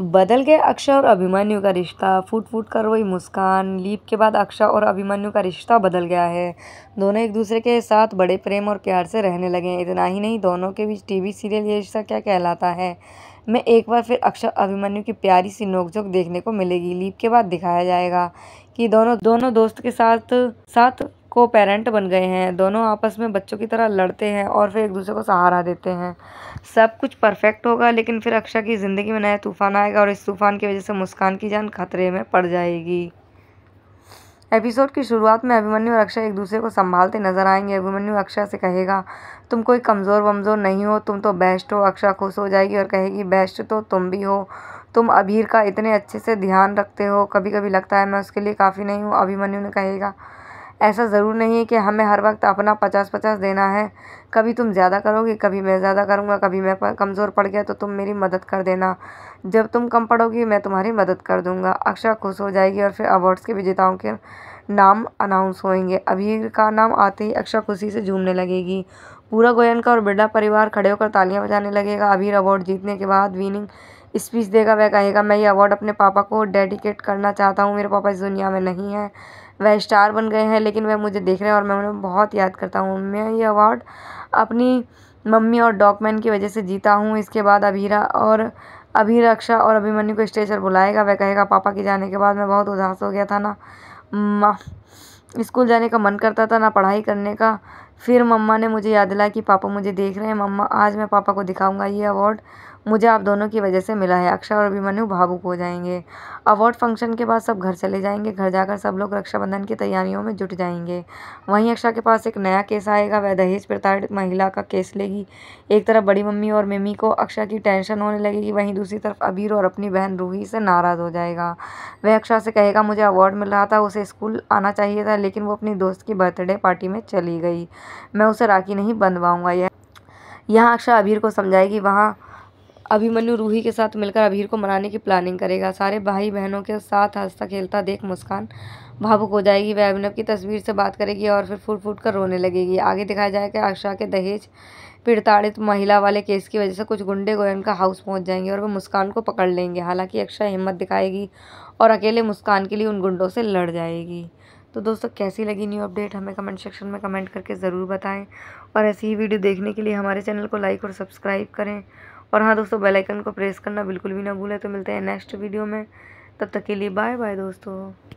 बदल गए अक्षय और अभिमन्यु का रिश्ता फूट फूट कर वही मुस्कान लीप के बाद अक्षय और अभिमन्यु का रिश्ता बदल गया है दोनों एक दूसरे के साथ बड़े प्रेम और प्यार से रहने लगे हैं इतना ही नहीं दोनों के बीच टीवी सीरियल ये रिश्ता क्या कहलाता है मैं एक बार फिर अक्षय अभिमन्यु की प्यारी सी नोकझोंक देखने को मिलेगी लीप के बाद दिखाया जाएगा कि दोनों दोनों दोस्त के साथ साथ को पेरेंट बन गए हैं दोनों आपस में बच्चों की तरह लड़ते हैं और फिर एक दूसरे को सहारा देते हैं सब कुछ परफेक्ट होगा लेकिन फिर अक्षय की ज़िंदगी में नया तूफान आएगा और इस तूफान की वजह से मुस्कान की जान खतरे में पड़ जाएगी एपिसोड की शुरुआत में अभिमन्यु और अक्षय एक दूसरे को संभालते नजर आएंगे अभिमन्यु अक्षय से कहेगा तुम कोई कमज़ोर वमज़ोर नहीं हो तुम तो बेस्ट हो अक्षय खुश हो जाएगी और कहेगी बेस्ट तो तुम भी हो तुम अभीर का इतने अच्छे से ध्यान रखते हो कभी कभी लगता है मैं उसके लिए काफ़ी नहीं हूँ अभिमन्यु ने कहेगा ऐसा ज़रूर नहीं है कि हमें हर वक्त अपना पचास पचास देना है कभी तुम ज़्यादा करोगे कभी मैं ज़्यादा करूँगा कभी मैं कमज़ोर पड़ गया तो तुम मेरी मदद कर देना जब तुम कम पड़ोगी मैं तुम्हारी मदद कर दूँगा अक्षरा खुश हो जाएगी और फिर अवार्ड्स के विजेताओं के नाम अनाउंस होंगे अबीर का नाम आते ही अक्षरा खुशी से झूमने लगेगी पूरा गोयनका और बिरला परिवार खड़े होकर तालियां बजाने लगेगा अबीर अवार्ड जीतने के बाद विनिंग स्पीच देगा वह कहेगा मैं ये अवार्ड अपने पापा को डेडिकेट करना चाहता हूँ मेरे पापा इस दुनिया में नहीं है वह स्टार बन गए हैं लेकिन वह मुझे देख रहे हैं और मैं उन्हें बहुत याद करता हूँ मैं ये अवार्ड अपनी मम्मी और डॉकमैन की वजह से जीता हूँ इसके बाद अभीरा और अभिरक्षा और अभिमन्यु को स्टेज पर बुलाएगा वह कहेगा पापा के जाने के बाद मैं बहुत उदास हो गया था ना स्कूल जाने का मन करता था ना पढ़ाई करने का फिर मम्मा ने मुझे याद दिलाया कि पापा मुझे देख रहे हैं मम्मा आज मैं पापा को दिखाऊंगा ये अवार्ड मुझे आप दोनों की वजह से मिला है अक्षय और अभिमन्यु भावुक हो जाएंगे अवार्ड फंक्शन के बाद सब घर चले जाएंगे घर जाकर सब लोग रक्षाबंधन की तैयारियों में जुट जाएंगे वहीं अक्षय के पास एक नया केस आएगा वह दहेज प्रताड़ित महिला का केस लेगी एक तरफ बड़ी मम्मी और मम्मी को अक्षय की टेंशन होने लगेगी वहीं दूसरी तरफ अबीर और अपनी बहन रूही से नाराज़ हो जाएगा वह अक्षय से कहेगा मुझे अवार्ड मिल रहा था उसे स्कूल आना चाहिए था लेकिन वो अपनी दोस्त की बर्थडे पार्टी में चली गई मैं उसे राखी नहीं बंधवाऊँगा यह यहाँ अक्षरा अभीर को समझाएगी वहाँ अभिमन्यु रूही के साथ मिलकर अभीर को मनाने की प्लानिंग करेगा सारे भाई बहनों के साथ हंसता खेलता देख मुस्कान भावुक हो जाएगी वह अभिनव की तस्वीर से बात करेगी और फिर फूट फूट कर रोने लगेगी आगे दिखाया जाएगा अक्षरा के दहेज पीड़ताड़ित महिला वाले केस की वजह से कुछ गुंडे गोयन का हाउस पहुंच जाएंगे और वह मुस्कान को पकड़ लेंगे हालांकि अक्षय हिम्मत दिखाएगी और अकेले मुस्कान के लिए उन गुंडों से लड़ जाएगी तो दोस्तों कैसी लगी न्यू अपडेट हमें कमेंट सेक्शन में कमेंट करके ज़रूर बताएं और ऐसी ही वीडियो देखने के लिए हमारे चैनल को लाइक और सब्सक्राइब करें और हाँ दोस्तों बेल आइकन को प्रेस करना बिल्कुल भी ना भूलें तो मिलते हैं नेक्स्ट वीडियो में तब तक के लिए बाय बाय दोस्तों